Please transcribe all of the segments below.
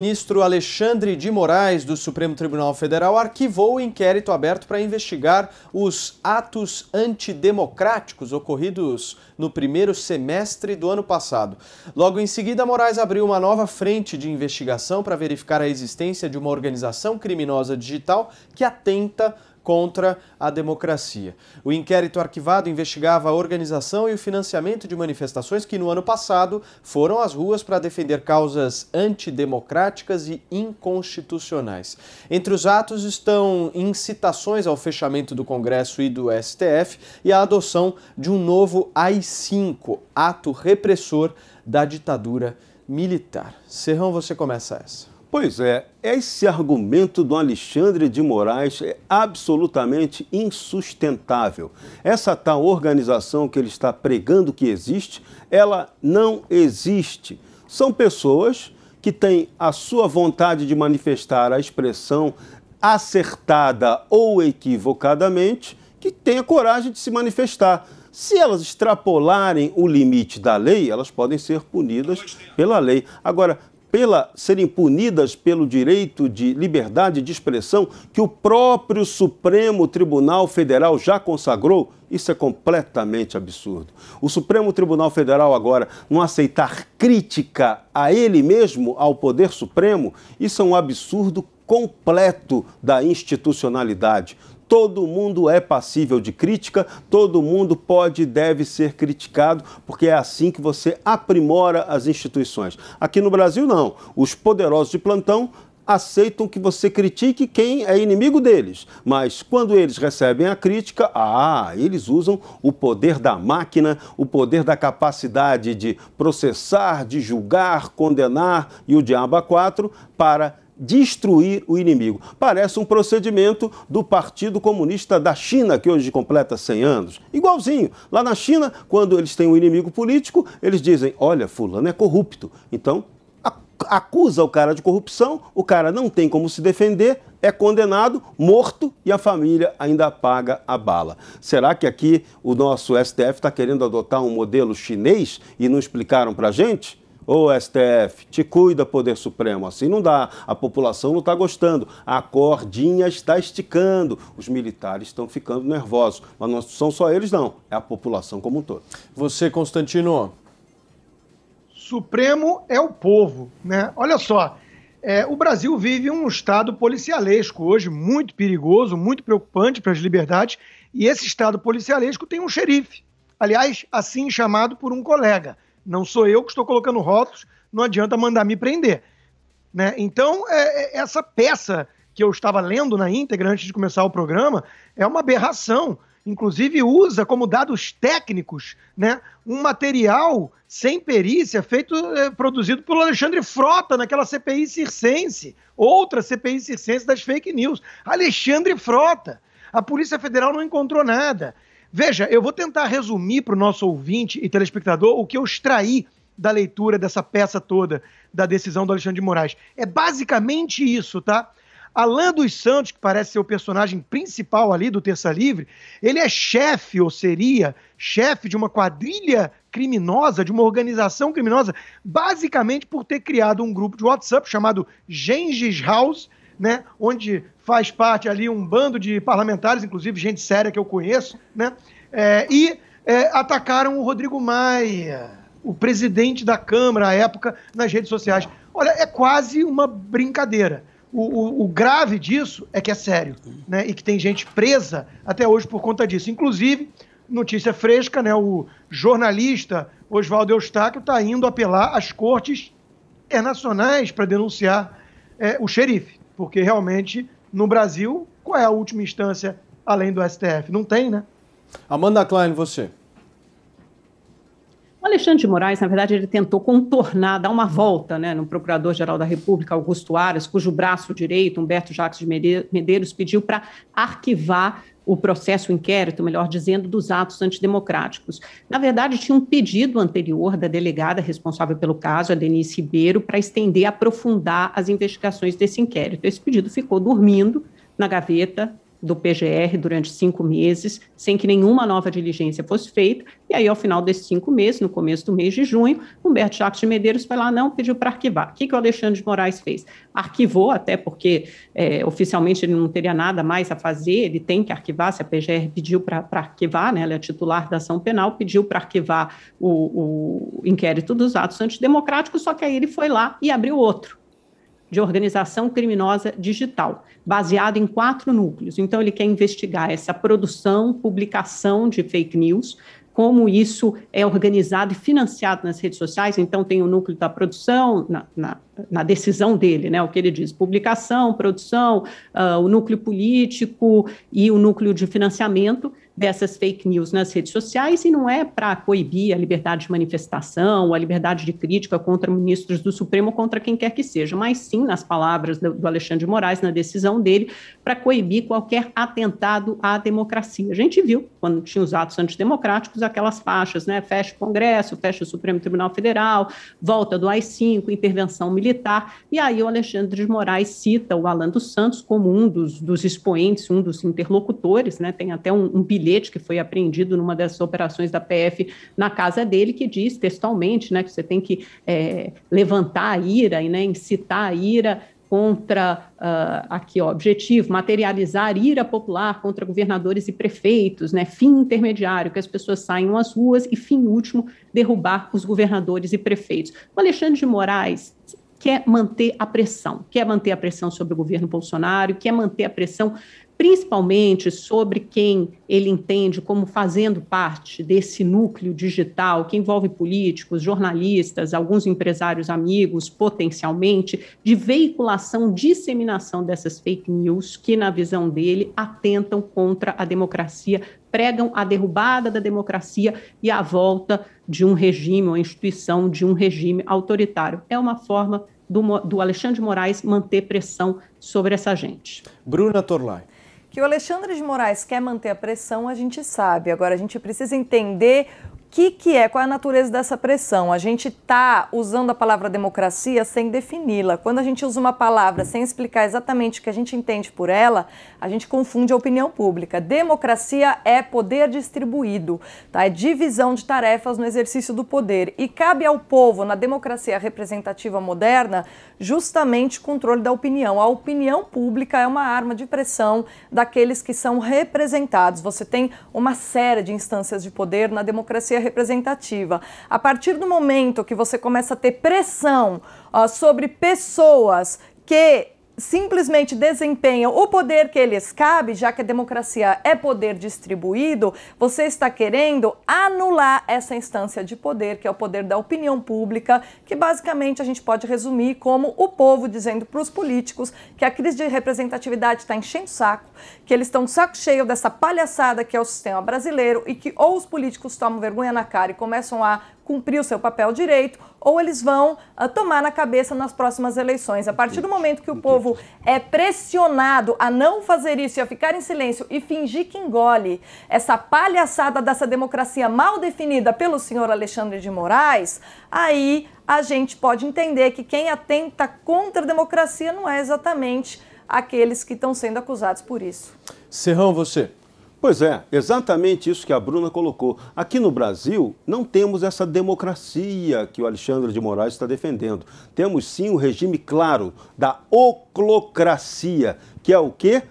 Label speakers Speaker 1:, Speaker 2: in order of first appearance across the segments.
Speaker 1: ministro Alexandre de Moraes, do Supremo Tribunal Federal, arquivou o inquérito aberto para investigar os atos antidemocráticos ocorridos no primeiro semestre do ano passado. Logo em seguida, Moraes abriu uma nova frente de investigação para verificar a existência de uma organização criminosa digital que atenta contra a democracia. O inquérito arquivado investigava a organização e o financiamento de manifestações que, no ano passado, foram às ruas para defender causas antidemocráticas e inconstitucionais. Entre os atos estão incitações ao fechamento do Congresso e do STF e a adoção de um novo AI-5, ato repressor da ditadura militar. Serrão, você começa essa.
Speaker 2: Pois é, esse argumento do Alexandre de Moraes é absolutamente insustentável. Essa tal organização que ele está pregando que existe, ela não existe. São pessoas que têm a sua vontade de manifestar a expressão acertada ou equivocadamente, que a coragem de se manifestar. Se elas extrapolarem o limite da lei, elas podem ser punidas pela lei. Agora, pela serem punidas pelo direito de liberdade de expressão que o próprio Supremo Tribunal Federal já consagrou, isso é completamente absurdo. O Supremo Tribunal Federal agora não aceitar crítica a ele mesmo, ao poder supremo, isso é um absurdo completo da institucionalidade todo mundo é passível de crítica, todo mundo pode e deve ser criticado, porque é assim que você aprimora as instituições. Aqui no Brasil, não. Os poderosos de plantão aceitam que você critique quem é inimigo deles, mas quando eles recebem a crítica, ah, eles usam o poder da máquina, o poder da capacidade de processar, de julgar, condenar e o diabo a quatro para destruir o inimigo. Parece um procedimento do Partido Comunista da China, que hoje completa 100 anos. Igualzinho. Lá na China, quando eles têm um inimigo político, eles dizem: olha, Fulano é corrupto. Então, acusa o cara de corrupção, o cara não tem como se defender, é condenado, morto e a família ainda paga a bala. Será que aqui o nosso STF está querendo adotar um modelo chinês e não explicaram para gente? Ô STF, te cuida, Poder Supremo. Assim não dá. A população não está gostando. A cordinha está esticando. Os militares estão ficando nervosos. Mas não são só eles, não. É a população como um todo. Você, Constantino.
Speaker 1: Supremo é o povo, né? Olha só. É, o Brasil vive um estado policialesco hoje, muito perigoso, muito preocupante para as liberdades, e esse estado policialesco tem um xerife, aliás, assim chamado por um colega. Não sou eu que estou colocando rótulos, não adianta mandar me prender. Né? Então, é, é, essa peça que eu estava lendo na íntegra antes de começar o programa é uma aberração. Inclusive, usa como dados técnicos né, um material sem perícia feito, é, produzido pelo Alexandre Frota naquela CPI circense, outra CPI circense das fake news. Alexandre Frota. A Polícia Federal não encontrou nada. Veja, eu vou tentar resumir para o nosso ouvinte e telespectador o que eu extraí da leitura dessa peça toda, da decisão do Alexandre de Moraes. É basicamente isso, tá? Alain dos Santos, que parece ser o personagem principal ali do Terça Livre, ele é chefe, ou seria chefe de uma quadrilha criminosa, de uma organização criminosa, basicamente por ter criado um grupo de WhatsApp chamado Gengis House, né, onde faz parte ali um bando de parlamentares, inclusive gente séria que eu conheço, né, é, e é, atacaram o Rodrigo Maia, o presidente da Câmara à época, nas redes sociais. Olha, é quase uma brincadeira. O, o, o, grave disso é que é sério, né? E que tem gente presa até hoje por conta disso. Inclusive, notícia fresca, né? O jornalista Oswaldo Eustáquio está indo apelar às cortes internacionais para denunciar é, o xerife. Porque realmente, no Brasil, qual é a última instância além
Speaker 3: do STF? Não tem,
Speaker 1: né? Amanda Klein,
Speaker 3: você. O Alexandre de Moraes, na verdade, ele tentou contornar, dar uma volta né, no Procurador-Geral da República, Augusto Aras, cujo braço direito, Humberto Jacques de Medeiros, pediu para arquivar o processo, o inquérito, melhor dizendo, dos atos antidemocráticos. Na verdade, tinha um pedido anterior da delegada responsável pelo caso, a Denise Ribeiro, para estender, aprofundar as investigações desse inquérito. Esse pedido ficou dormindo na gaveta do PGR durante cinco meses, sem que nenhuma nova diligência fosse feita. E aí, ao final desses cinco meses, no começo do mês de junho, Humberto Jacques de Medeiros foi lá, não, pediu para arquivar. O que, que o Alexandre de Moraes fez? Arquivou, até porque é, oficialmente ele não teria nada mais a fazer, ele tem que arquivar, se a PGR pediu para arquivar, né, ela é titular da ação penal, pediu para arquivar o, o inquérito dos atos antidemocráticos, só que aí ele foi lá e abriu outro de organização criminosa digital, baseado em quatro núcleos. Então, ele quer investigar essa produção, publicação de fake news, como isso é organizado e financiado nas redes sociais. Então, tem o núcleo da produção, na, na, na decisão dele, né, o que ele diz: publicação, produção, uh, o núcleo político e o núcleo de financiamento dessas fake news nas redes sociais e não é para coibir a liberdade de manifestação, a liberdade de crítica contra ministros do Supremo, contra quem quer que seja, mas sim, nas palavras do Alexandre de Moraes, na decisão dele, para coibir qualquer atentado à democracia. A gente viu, quando tinha os atos antidemocráticos, aquelas faixas, né? Fecha o Congresso, fecha o Supremo Tribunal Federal, volta do AI-5, intervenção militar, e aí o Alexandre de Moraes cita o Alan dos Santos como um dos, dos expoentes, um dos interlocutores, né? Tem até um, um bilhete bilhete que foi apreendido numa dessas operações da PF na casa dele, que diz textualmente né, que você tem que é, levantar a ira e né, incitar a ira contra uh, aqui ó, objetivo materializar ira popular contra governadores e prefeitos, né? Fim intermediário que as pessoas saiam às ruas e fim último derrubar os governadores e prefeitos. O Alexandre de Moraes quer manter a pressão, quer manter a pressão sobre o governo Bolsonaro, quer manter a pressão principalmente sobre quem ele entende como fazendo parte desse núcleo digital que envolve políticos, jornalistas, alguns empresários amigos, potencialmente, de veiculação, disseminação dessas fake news que, na visão dele, atentam contra a democracia, pregam a derrubada da democracia e a volta de um regime, ou a instituição de um regime autoritário. É uma forma do, do Alexandre de Moraes manter pressão sobre essa gente. Bruna Torlai.
Speaker 4: Que o Alexandre de Moraes quer manter a pressão, a gente sabe. Agora a gente precisa entender que, que é, qual é a natureza dessa pressão? A gente está usando a palavra democracia sem defini-la. Quando a gente usa uma palavra sem explicar exatamente o que a gente entende por ela, a gente confunde a opinião pública. Democracia é poder distribuído, tá? é divisão de tarefas no exercício do poder. E cabe ao povo, na democracia representativa moderna, justamente o controle da opinião. A opinião pública é uma arma de pressão daqueles que são representados. Você tem uma série de instâncias de poder na democracia democracia representativa. A partir do momento que você começa a ter pressão uh, sobre pessoas que simplesmente desempenham o poder que lhes cabe, já que a democracia é poder distribuído, você está querendo anular essa instância de poder, que é o poder da opinião pública, que basicamente a gente pode resumir como o povo dizendo para os políticos que a crise de representatividade está enchendo o saco, que eles estão saco cheio dessa palhaçada que é o sistema brasileiro e que ou os políticos tomam vergonha na cara e começam a cumprir o seu papel direito, ou eles vão uh, tomar na cabeça nas próximas eleições. A partir do momento que o povo é pressionado a não fazer isso e a ficar em silêncio e fingir que engole essa palhaçada dessa democracia mal definida pelo senhor Alexandre de Moraes, aí a gente pode entender que quem atenta contra a democracia não é exatamente aqueles que estão sendo acusados por isso.
Speaker 2: Serrão, você. Pois é, exatamente isso que a Bruna colocou. Aqui no Brasil, não temos essa democracia que o Alexandre de Moraes está defendendo. Temos sim o um regime claro da oclocracia, que é o quê?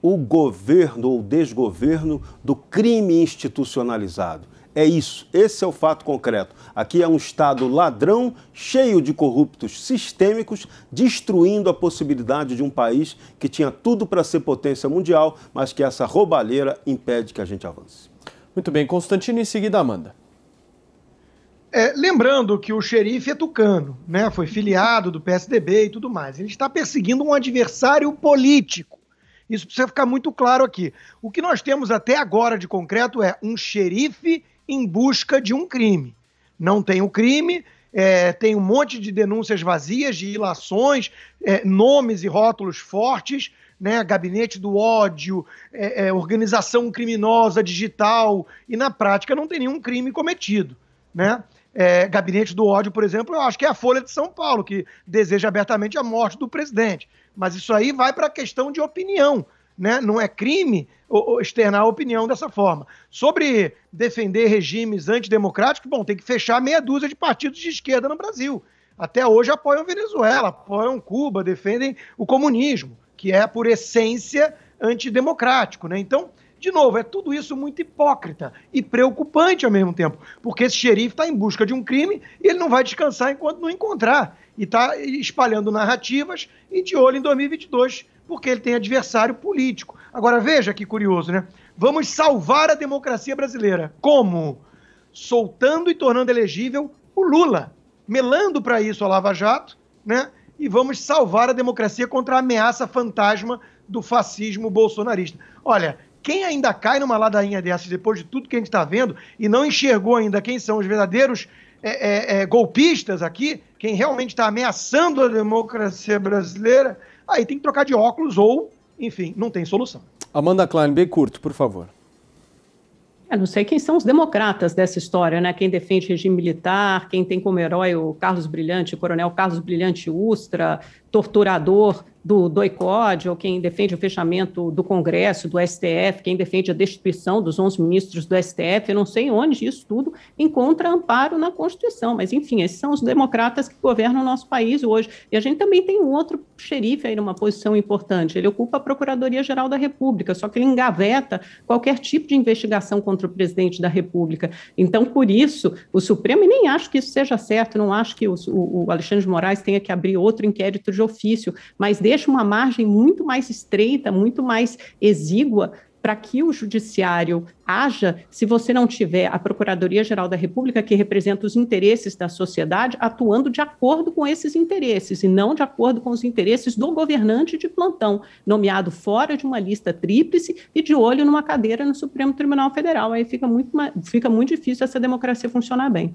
Speaker 2: O governo ou desgoverno do crime institucionalizado. É isso, esse é o fato concreto. Aqui é um Estado ladrão, cheio de corruptos sistêmicos, destruindo a possibilidade de um país que tinha tudo para ser potência mundial, mas que essa roubalheira impede que a gente avance. Muito bem, Constantino, em seguida, Amanda.
Speaker 1: É, lembrando que o xerife é tucano, né? foi filiado do PSDB e tudo mais. Ele está perseguindo um adversário político. Isso precisa ficar muito claro aqui. O que nós temos até agora de concreto é um xerife em busca de um crime. Não tem o crime, é, tem um monte de denúncias vazias, de ilações, é, nomes e rótulos fortes, né? gabinete do ódio, é, é organização criminosa digital, e na prática não tem nenhum crime cometido. Né? É, gabinete do ódio, por exemplo, eu acho que é a Folha de São Paulo, que deseja abertamente a morte do presidente. Mas isso aí vai para a questão de opinião né? não é crime externar a opinião dessa forma. Sobre defender regimes antidemocráticos, bom, tem que fechar meia dúzia de partidos de esquerda no Brasil. Até hoje apoiam Venezuela, apoiam Cuba, defendem o comunismo, que é, por essência, antidemocrático. Né? Então, de novo, é tudo isso muito hipócrita e preocupante ao mesmo tempo, porque esse xerife está em busca de um crime e ele não vai descansar enquanto não encontrar. E está espalhando narrativas e de olho em 2022 porque ele tem adversário político. Agora veja que curioso, né? Vamos salvar a democracia brasileira. Como? Soltando e tornando elegível o Lula, melando para isso a Lava Jato, né? E vamos salvar a democracia contra a ameaça fantasma do fascismo bolsonarista. Olha, quem ainda cai numa ladainha dessas depois de tudo que a gente está vendo e não enxergou ainda quem são os verdadeiros é, é, é, golpistas aqui, quem realmente está ameaçando a democracia brasileira, aí tem que trocar de óculos ou, enfim, não tem solução. Amanda Klein, bem curto, por favor.
Speaker 3: Eu é, não sei quem são os democratas dessa história, né? Quem defende regime militar, quem tem como herói o Carlos Brilhante, o coronel Carlos Brilhante Ustra, torturador do doicode, ou quem defende o fechamento do Congresso, do STF, quem defende a destituição dos 11 ministros do STF, eu não sei onde isso tudo encontra amparo na Constituição, mas enfim, esses são os democratas que governam o nosso país hoje. E a gente também tem um outro xerife aí numa posição importante, ele ocupa a Procuradoria-Geral da República, só que ele engaveta qualquer tipo de investigação contra o presidente da República. Então, por isso, o Supremo, e nem acho que isso seja certo, não acho que o, o Alexandre de Moraes tenha que abrir outro inquérito de ofício, mas deixa uma margem muito mais estreita, muito mais exígua para que o judiciário haja se você não tiver a Procuradoria-Geral da República, que representa os interesses da sociedade, atuando de acordo com esses interesses e não de acordo com os interesses do governante de plantão, nomeado fora de uma lista tríplice e de olho numa cadeira no Supremo Tribunal Federal. Aí fica muito, fica muito difícil essa democracia funcionar bem.